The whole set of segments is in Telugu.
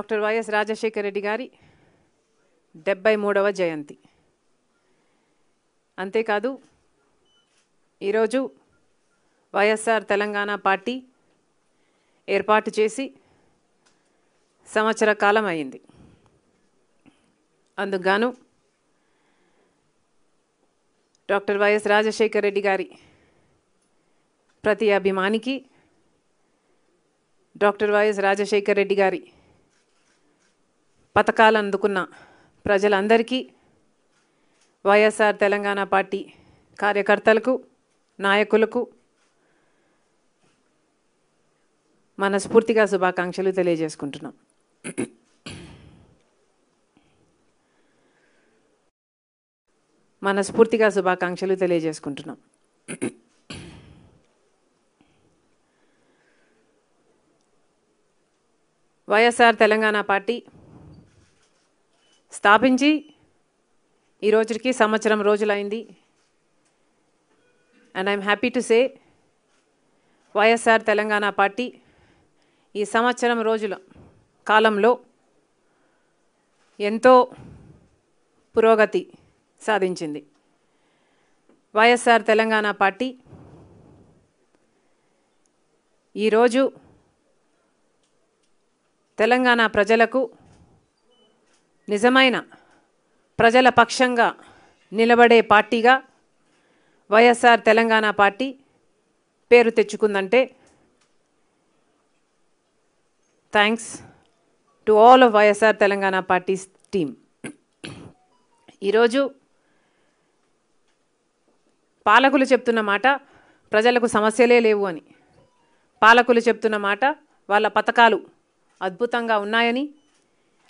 డాక్టర్ వైఎస్ రాజశేఖర రెడ్డి గారి డెబ్బై మూడవ జయంతి అంతేకాదు ఈరోజు వైఎస్ఆర్ తెలంగాణ పార్టీ ఏర్పాటు చేసి సంవత్సర కాలం అయింది అందుకుగాను డాక్టర్ వైఎస్ రాజశేఖర రెడ్డి గారి ప్రతి అభిమానికి డాక్టర్ వైఎస్ రాజశేఖర రెడ్డి గారి పథకాలు అందుకున్న ప్రజలందరికీ వైఎస్ఆర్ తెలంగాణ పార్టీ కార్యకర్తలకు నాయకులకు మనస్ఫూర్తిగా శుభాకాంక్షలు తెలియజేసుకుంటున్నాం మనస్ఫూర్తిగా శుభాకాంక్షలు తెలియజేసుకుంటున్నాం వైఎస్ఆర్ తెలంగాణ పార్టీ స్థాపించి ఈ రోజుకి సంవత్సరం రోజులైంది and I'm happy to say YSR Telangana party ఈ సంవత్సరం రోజుల కాలంలో ఎంతో పురోగతి సాధించింది వైఎస్ఆర్ తెలంగాణ పార్టీ ఈరోజు తెలంగాణ ప్రజలకు నిజమైన ప్రజల పక్షంగా నిలబడే పార్టీగా వైఎస్ఆర్ తెలంగాణ పార్టీ పేరు తెచ్చుకుందంటే thanks to all of YSR Telangana parties team ఈరోజు పాలకులు చెప్తున్న మాట ప్రజలకు సమస్యలే లేవు అని పాలకులు చెప్తున్న మాట వాళ్ళ పథకాలు అద్భుతంగా ఉన్నాయని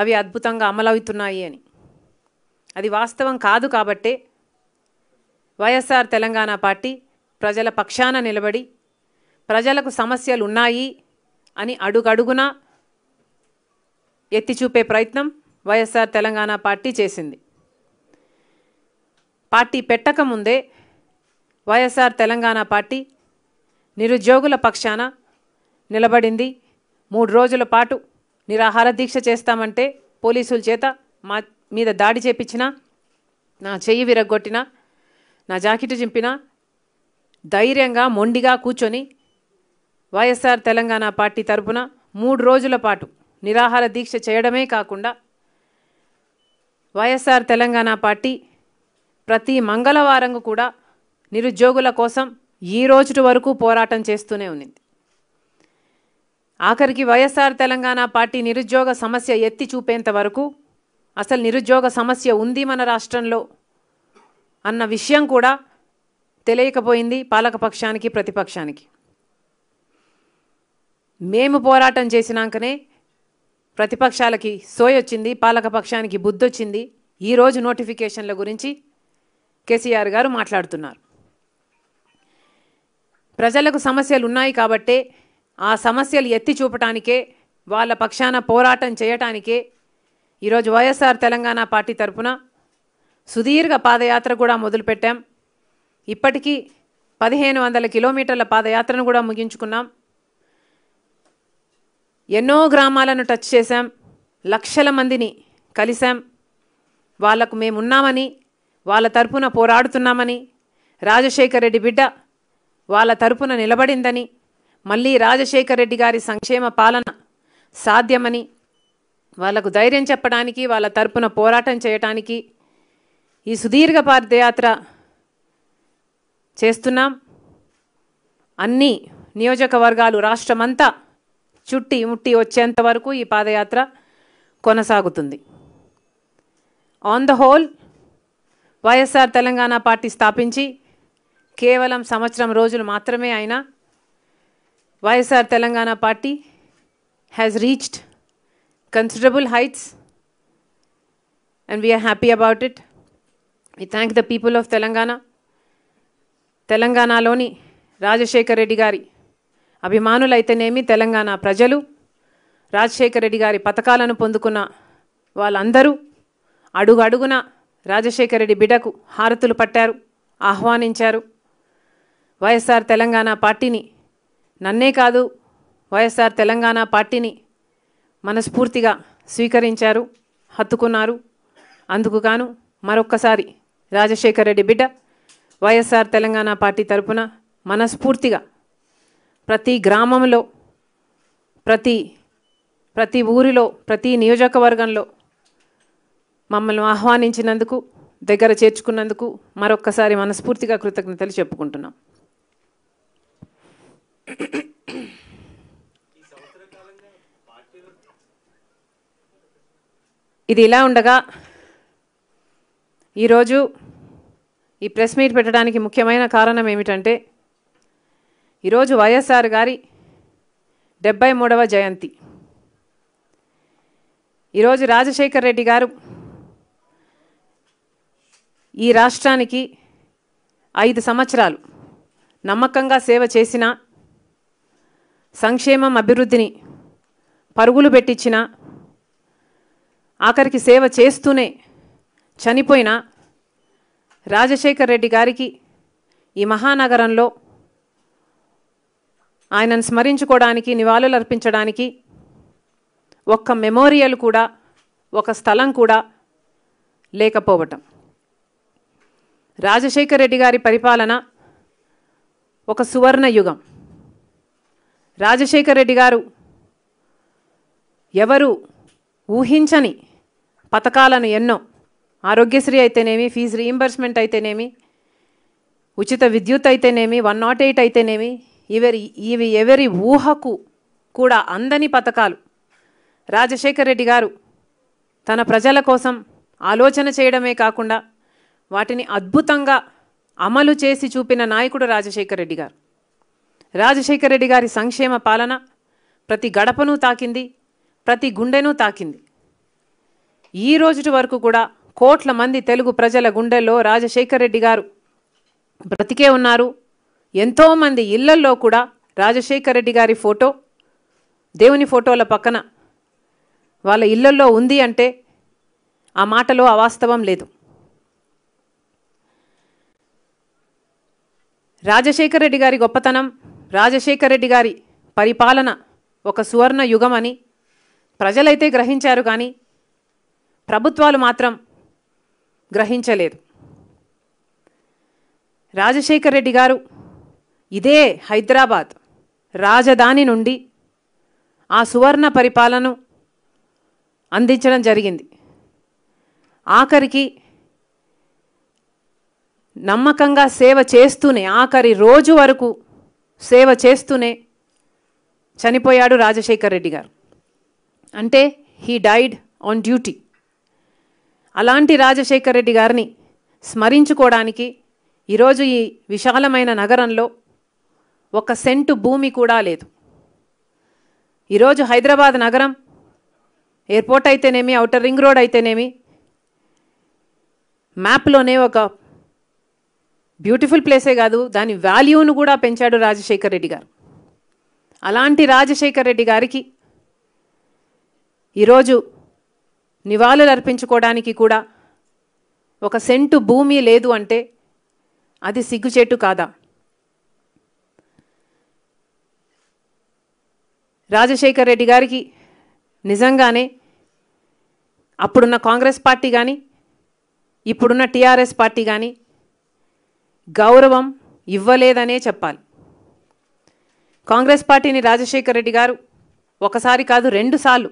అవి అద్భుతంగా అమలవుతున్నాయి అని అది వాస్తవం కాదు కాబట్టే వైఎస్ఆర్ తెలంగాణ పార్టీ ప్రజల పక్షాన నిలబడి ప్రజలకు సమస్యలు ఉన్నాయి అని అడుగడుగున ఎత్తి చూపే ప్రయత్నం వైఎస్ఆర్ తెలంగాణ పార్టీ చేసింది పార్టీ పెట్టకముందే వైఎస్ఆర్ తెలంగాణ పార్టీ నిరుద్యోగుల పక్షాన నిలబడింది మూడు రోజుల పాటు నిరాహార దీక్ష చేస్తామంటే పోలీసుల చేత మా మీద దాడి చేపించినా నా చెయ్యి విరగొట్టినా నా జాకెట్ చింపినా ధైర్యంగా మొండిగా కూర్చొని వైఎస్ఆర్ తెలంగాణ పార్టీ తరపున మూడు రోజుల పాటు నిరాహార దీక్ష చేయడమే కాకుండా వైఎస్ఆర్ తెలంగాణ పార్టీ ప్రతి మంగళవారం కూడా నిరుద్యోగుల కోసం ఈ రోజు వరకు పోరాటం చేస్తూనే ఉంది ఆఖరికి వైఎస్ఆర్ తెలంగాణ పార్టీ నిరుద్యోగ సమస్య ఎత్తి చూపేంత వరకు అసలు నిరుద్యోగ సమస్య ఉంది మన రాష్ట్రంలో అన్న విషయం కూడా తెలియకపోయింది పాలకపక్షానికి ప్రతిపక్షానికి మేము పోరాటం చేసినాకనే ప్రతిపక్షాలకి సోయొచ్చింది పాలకపక్షానికి బుద్ధొచ్చింది ఈరోజు నోటిఫికేషన్ల గురించి కేసీఆర్ గారు మాట్లాడుతున్నారు ప్రజలకు సమస్యలు ఉన్నాయి కాబట్టే ఆ సమస్యలు ఎత్తి చూపటానికే వాళ్ళ పక్షాన పోరాటం చేయటానికే ఈరోజు వైఎస్ఆర్ తెలంగాణ పార్టీ తరఫున సుదీర్ఘ పాదయాత్ర కూడా మొదలుపెట్టాం ఇప్పటికీ పదిహేను వందల కిలోమీటర్ల పాదయాత్రను కూడా ముగించుకున్నాం ఎన్నో గ్రామాలను టచ్ చేశాం లక్షల మందిని కలిశాం వాళ్లకు మేమున్నామని వాళ్ళ తరపున పోరాడుతున్నామని రాజశేఖర రెడ్డి బిడ్డ వాళ్ళ తరపున నిలబడిందని మళ్ళీ రాజశేఖర రెడ్డి గారి సంక్షేమ పాలన సాధ్యమని వాళ్లకు ధైర్యం చెప్పడానికి వాళ్ళ తరపున పోరాటం చేయటానికి ఈ సుదీర్ఘ పాదయాత్ర చేస్తున్నాం అన్ని నియోజకవర్గాలు రాష్ట్రమంతా చుట్టి ముట్టి వచ్చేంత వరకు ఈ పాదయాత్ర కొనసాగుతుంది on the whole YSR Telangana party స్థాపించి కేవలం సంవత్సరం రోజులు మాత్రమే అయినా YSR Telangana party has reached considerable heights and we are happy about it it. Thank the people of Telangana తెలంగాణలోని రాజశేఖర్ రెడ్డి గారి అభిమానులైతేనేమి తెలంగాణ ప్రజలు రాజశేఖర్ రెడ్డి గారి పథకాలను పొందుకున్న వాళ్ళందరూ అడుగు అడుగున రాజశేఖర్ రెడ్డి బిడకు హారతులు పట్టారు ఆహ్వానించారు వైఎస్ఆర్ తెలంగాణ పార్టీని నన్నే కాదు వైఎస్ఆర్ తెలంగాణ పార్టీని మనస్ఫూర్తిగా స్వీకరించారు హత్తుకున్నారు అందుకు గాను మరొక్కసారి రాజశేఖర రెడ్డి బిడ్డ వైఎస్ఆర్ తెలంగాణ పార్టీ తరపున మనస్ఫూర్తిగా ప్రతి గ్రామంలో ప్రతి ప్రతి ఊరిలో ప్రతి నియోజకవర్గంలో మమ్మల్ని ఆహ్వానించినందుకు దగ్గర చేర్చుకున్నందుకు మరొక్కసారి మనస్ఫూర్తిగా కృతజ్ఞతలు చెప్పుకుంటున్నాం ఇది ఇలా ఉండగా ఈరోజు ఈ ప్రెస్ మీట్ పెట్టడానికి ముఖ్యమైన కారణం ఏమిటంటే ఈరోజు వైఎస్ఆర్ గారి డెబ్బై మూడవ జయంతి ఈరోజు రాజశేఖర్ రెడ్డి గారు ఈ రాష్ట్రానికి ఐదు సంవత్సరాలు నమ్మకంగా సేవ చేసిన సంక్షేమం అభివృద్ధిని పరుగులు పెట్టించిన ఆఖరికి సేవ చేస్తూనే చనిపోయిన రాజశేఖర్ రెడ్డి గారికి ఈ మహానగరంలో ఆయనను స్మరించుకోవడానికి నివాళులు అర్పించడానికి ఒక్క మెమోరియల్ కూడా ఒక స్థలం కూడా లేకపోవటం రాజశేఖర్ రెడ్డి గారి పరిపాలన ఒక సువర్ణ యుగం రాజశేఖర్ రెడ్డి గారు ఎవరు ఊహించని పథకాలను ఎన్నో ఆరోగ్యశ్రీ అయితేనేమి ఫీజు రీఎంబర్స్మెంట్ అయితేనేమి ఉచిత విద్యుత్ అయితేనేమి వన్ నాట్ ఎయిట్ అయితేనేమి ఇవరి ఇవి ఎవరి ఊహకు కూడా అందని పథకాలు రాజశేఖర్ రెడ్డి గారు తన ప్రజల కోసం ఆలోచన చేయడమే కాకుండా వాటిని అద్భుతంగా అమలు చేసి చూపిన నాయకుడు రాజశేఖర్ రెడ్డి గారు రాజశేఖర రెడ్డి గారి సంక్షేమ పాలన ప్రతి గడపను తాకింది ప్రతి గుండెను తాకింది ఈ రోజుటి వరకు కూడా కోట్ల మంది తెలుగు ప్రజల గుండెల్లో రాజశేఖర రెడ్డి గారు బ్రతికే ఉన్నారు ఎంతోమంది ఇళ్లల్లో కూడా రాజశేఖర రెడ్డి గారి ఫోటో దేవుని ఫోటోల పక్కన వాళ్ళ ఇళ్లల్లో ఉంది అంటే ఆ మాటలో అవాస్తవం లేదు రాజశేఖర రెడ్డి గారి గొప్పతనం రాజశేఖర రెడ్డి గారి పరిపాలన ఒక సువర్ణ యుగం అని ప్రజలైతే గ్రహించారు కానీ ప్రభుత్వాలు మాత్రం గ్రహించలేదు రాజశేఖర రెడ్డి గారు ఇదే హైదరాబాద్ రాజధాని నుండి ఆ సువర్ణ పరిపాలనను అందించడం జరిగింది ఆఖరికి నమ్మకంగా సేవ చేస్తూనే ఆఖరి రోజు వరకు సేవ చేస్తూనే చనిపోయాడు రాజశేఖర్ రెడ్డి గారు అంటే హీ డైడ్ ఆన్ డ్యూటీ అలాంటి రాజశేఖర్ రెడ్డి గారిని స్మరించుకోవడానికి ఈరోజు ఈ విశాలమైన నగరంలో ఒక సెంటు భూమి కూడా లేదు ఈరోజు హైదరాబాద్ నగరం ఎయిర్పోర్ట్ అయితేనేమి ఔటర్ రింగ్ రోడ్ అయితేనేమి మ్యాప్లోనే ఒక బ్యూటిఫుల్ ప్లేసే కాదు దాని వాల్యూను కూడా పెంచాడు రాజశేఖర్ రెడ్డి గారు అలాంటి రాజశేఖర్ రెడ్డి గారికి ఈరోజు నివాళులు అర్పించుకోవడానికి కూడా ఒక సెంటు భూమి లేదు అంటే అది సిగ్గుచేటు కాదా రాజశేఖర్ రెడ్డి గారికి నిజంగానే అప్పుడున్న కాంగ్రెస్ పార్టీ కానీ ఇప్పుడున్న టీఆర్ఎస్ పార్టీ కానీ గౌరవం ఇవ్వలేదనే చెప్పాలి కాంగ్రెస్ పార్టీని రాజశేఖర రెడ్డి గారు ఒకసారి కాదు రెండుసార్లు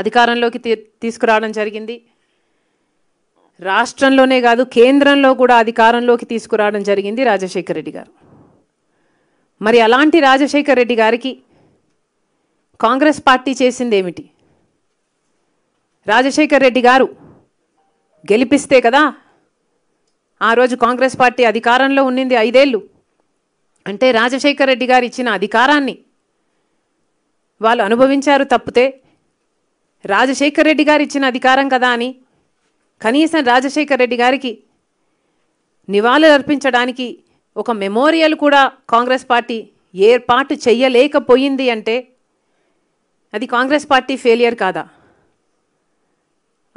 అధికారంలోకి తీసుకురావడం జరిగింది రాష్ట్రంలోనే కాదు కేంద్రంలో కూడా అధికారంలోకి తీసుకురావడం జరిగింది రాజశేఖర రెడ్డి గారు మరి అలాంటి రాజశేఖర రెడ్డి గారికి కాంగ్రెస్ పార్టీ చేసింది ఏమిటి రాజశేఖర్ రెడ్డి గారు గెలిపిస్తే కదా ఆ రోజు కాంగ్రెస్ పార్టీ అధికారంలో ఉన్నింది ఐదేళ్ళు అంటే రాజశేఖర రెడ్డి గారు ఇచ్చిన అధికారాన్ని వాళ్ళు అనుభవించారు తప్పితే రాజశేఖర రెడ్డి గారు ఇచ్చిన అధికారం కదా అని కనీసం రాజశేఖర రెడ్డి గారికి నివాళులు అర్పించడానికి ఒక మెమోరియల్ కూడా కాంగ్రెస్ పార్టీ ఏర్పాటు చెయ్యలేకపోయింది అంటే అది కాంగ్రెస్ పార్టీ ఫెయిలియర్ కాదా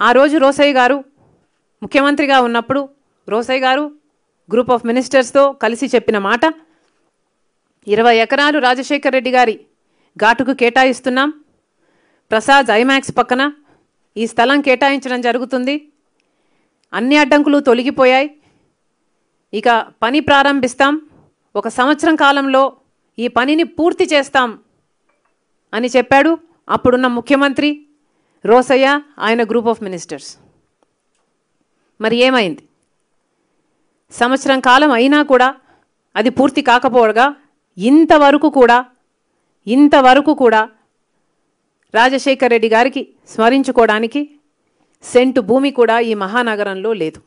ఆ రోజు రోసయ్య గారు ముఖ్యమంత్రిగా ఉన్నప్పుడు రోసయ్య గారు గ్రూప్ ఆఫ్ మినిస్టర్స్తో కలిసి చెప్పిన మాట ఇరవై ఎకరాలు రాజశేఖర్ రెడ్డి గారి ఘాటుకు కేటాయిస్తున్నాం ప్రసాద్ ఐమాక్స్ పక్కన ఈ స్థలం కేటాయించడం జరుగుతుంది అన్ని అడ్డంకులు తొలగిపోయాయి ఇక పని ప్రారంభిస్తాం ఒక సంవత్సరం కాలంలో ఈ పనిని పూర్తి చేస్తాం అని చెప్పాడు అప్పుడున్న ముఖ్యమంత్రి రోసయ్య ఆయన గ్రూప్ ఆఫ్ మినిస్టర్స్ మరి ఏమైంది సంవత్సరం కాలం అయినా కూడా అది పూర్తి కాకపోగా ఇంతవరకు కూడా ఇంతవరకు కూడా రాజశేఖర్ రెడ్డి గారికి స్మరించుకోవడానికి సెంటు భూమి కూడా ఈ మహానగరంలో లేదు